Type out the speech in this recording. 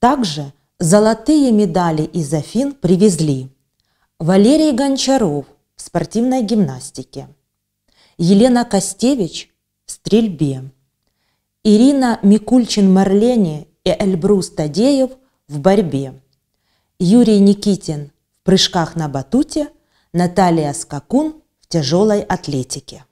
Также золотые медали из Афин привезли Валерий Гончаров в спортивной гимнастике, Елена Костевич в стрельбе, Ирина Микульчин-Марлене и Эльбрус Тадеев в борьбе, Юрий Никитин в прыжках на батуте, Наталья Скакун в тяжелой атлетике.